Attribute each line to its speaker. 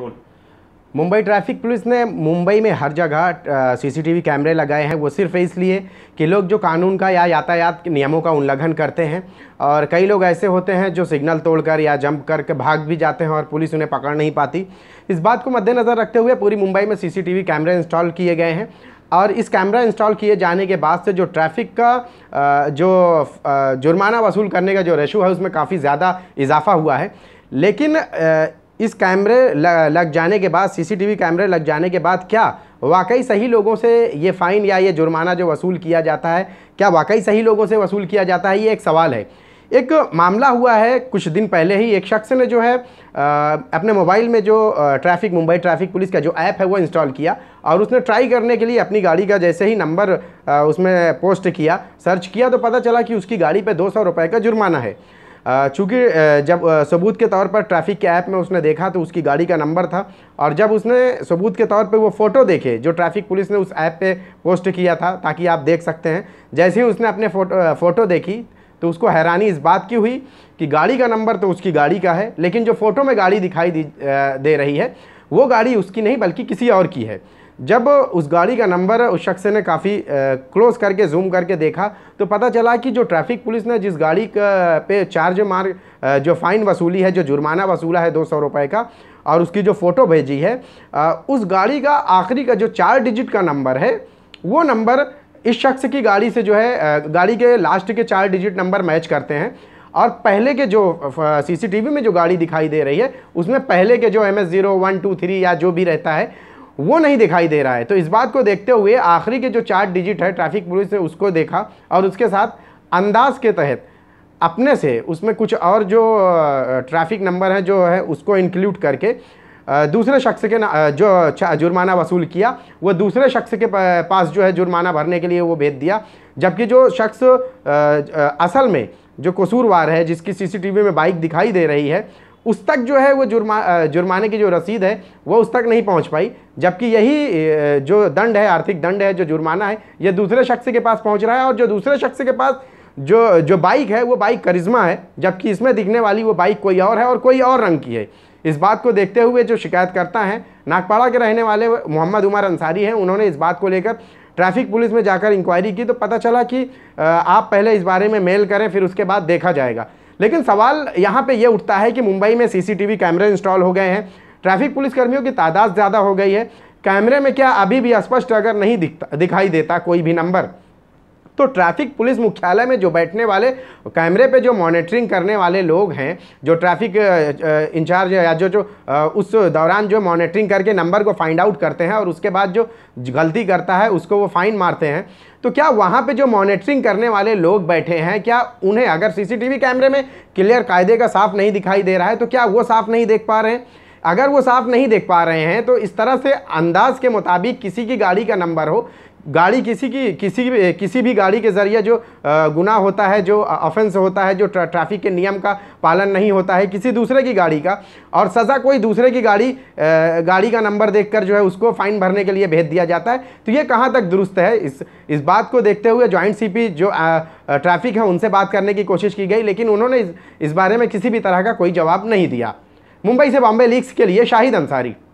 Speaker 1: control Mumbai traffic police ने मुंबई में हर जगह सीसीटीवी कैमरे लगाए हैं वो सिर्फ इसलिए कि लोग जो कानून का या यातायात नियमों का उल्लंघन करते हैं और कई लोग ऐसे होते हैं जो सिग्नल तोड़कर या जंप करके भाग भी जाते हैं और पुलिस उन्हें पकड़ नहीं पाती इस बात को मद्देनज़र रखते हुए पूरी मुंबई में सी कैमरे इंस्टॉल किए गए हैं और इस कैमरा इंस्टॉल किए जाने के बाद से जो ट्रैफिक का जो जुर्माना वसूल करने का जो रेशो है उसमें काफ़ी ज़्यादा इजाफा हुआ है लेकिन इस कैमरे लग जाने के बाद सीसीटीवी कैमरे लग जाने के बाद क्या वाकई सही लोगों से ये फ़ाइन या ये जुर्माना जो वसूल किया जाता है क्या वाकई सही लोगों से वसूल किया जाता है ये एक सवाल है एक मामला हुआ है कुछ दिन पहले ही एक शख्स ने जो है आ, अपने मोबाइल में जो ट्रैफिक मुंबई ट्रैफिक पुलिस का जो ऐप है वो इंस्टॉल किया और उसने ट्राई करने के लिए अपनी गाड़ी का जैसे ही नंबर उसमें पोस्ट किया सर्च किया तो पता चला कि उसकी गाड़ी पे दो सौ रुपये का जुर्माना है चूँकि जब सबूत के तौर पर ट्रैफिक के ऐप में उसने देखा तो उसकी गाड़ी का नंबर था और जब उसने सबूत के तौर पर वो फ़ोटो देखे जो ट्रैफिक पुलिस ने उस ऐप पे पोस्ट किया था ताकि आप देख सकते हैं जैसे ही उसने अपने फ़ोटो फ़ोटो देखी तो उसको हैरानी इस बात की हुई कि गाड़ी का नंबर तो उसकी गाड़ी का है लेकिन जो फ़ोटो में गाड़ी दिखाई दे रही है वो गाड़ी उसकी नहीं बल्कि किसी और की है जब उस गाड़ी का नंबर उस शख्स ने काफ़ी क्लोज करके जूम करके देखा तो पता चला कि जो ट्रैफिक पुलिस ने जिस गाड़ी का पे चार्ज मार जो फ़ाइन वसूली है जो जुर्माना वसूला है दो सौ रुपये का और उसकी जो फ़ोटो भेजी है उस गाड़ी का आखिरी का जो चार डिजिट का नंबर है वो नंबर इस शख्स की गाड़ी से जो है गाड़ी के लास्ट के चार डिजिट नंबर मैच करते हैं और पहले के जो सीसीटीवी में जो गाड़ी दिखाई दे रही है उसमें पहले के जो M S zero one two three या जो भी रहता है वो नहीं दिखाई दे रहा है तो इस बात को देखते हुए आखिरी के जो चार डिजिट है ट्रैफिक पुलिस ने उसको देखा और उसके साथ अंदाज के तहत अपने से उसमें कुछ और जो ट्रैफिक नंबर है जो है उसको इंक्लूड करके दूसरे शख्स के जो जुर्माना वसूल किया वो दूसरे शख्स के पास जो है जुर्माना भरने के लिए वो भेज दिया जबकि जो शख्स असल में जो कसूरवार है जिसकी सीसीटीवी में बाइक दिखाई दे रही है उस तक जो है वो जुर्मा जुर्माने की जो रसीद है वो उस तक नहीं पहुंच पाई जबकि यही जो दंड है आर्थिक दंड है जो जुर्माना है ये दूसरे शख्स के पास पहुंच रहा है और जो दूसरे शख्स के पास जो जो बाइक है वो बाइक करिश्मा है जबकि इसमें दिखने वाली वो बाइक कोई और है और कोई और रंग की है इस बात को देखते हुए जो शिकायतकर्ता हैं नागपाड़ा के रहने वाले मोहम्मद उमर अंसारी हैं उन्होंने इस बात को लेकर ट्रैफिक पुलिस में जाकर इंक्वायरी की तो पता चला कि आप पहले इस बारे में मेल करें फिर उसके बाद देखा जाएगा लेकिन सवाल यहाँ पे ये उठता है कि मुंबई में सीसीटीवी कैमरे इंस्टॉल हो गए हैं ट्रैफिक पुलिस कर्मियों की तादाद ज़्यादा हो गई है कैमरे में क्या अभी भी स्पष्ट अगर नहीं दिखता दिखाई देता कोई भी नंबर तो ट्रैफिक पुलिस मुख्यालय में जो बैठने वाले कैमरे पे जो मॉनिटरिंग करने वाले लोग हैं जो ट्रैफिक इंचार्ज या जो जो उस दौरान जो मॉनिटरिंग करके नंबर को फाइंड आउट करते हैं और उसके बाद जो गलती करता है उसको वो फाइन मारते हैं तो क्या वहाँ पे जो मॉनिटरिंग करने वाले लोग बैठे हैं क्या उन्हें अगर सीसीटीवी कैमरे में क्लियर कायदे का साफ नहीं दिखाई दे रहा है तो क्या वो साफ नहीं देख पा रहे हैं अगर वो साफ नहीं देख पा रहे हैं तो इस तरह से अंदाज के मुताबिक किसी की गाड़ी का नंबर हो गाड़ी किसी की किसी किसी भी गाड़ी के ज़रिए जो गुना होता है जो ऑफेंस होता है जो ट्रा, ट्रैफिक के नियम का पालन नहीं होता है किसी दूसरे की गाड़ी का और सज़ा कोई दूसरे की गाड़ी गाड़ी का नंबर देखकर जो है उसको फ़ाइन भरने के लिए भेज दिया जाता है तो ये कहाँ तक दुरुस्त है इस इस बात को देखते हुए जॉइंट सी जो ट्रैफिक है उनसे बात करने की कोशिश की गई लेकिन उन्होंने इस, इस बारे में किसी भी तरह का कोई जवाब नहीं दिया मुंबई से बॉम्बे लीग्स के लिए शाहिद अंसारी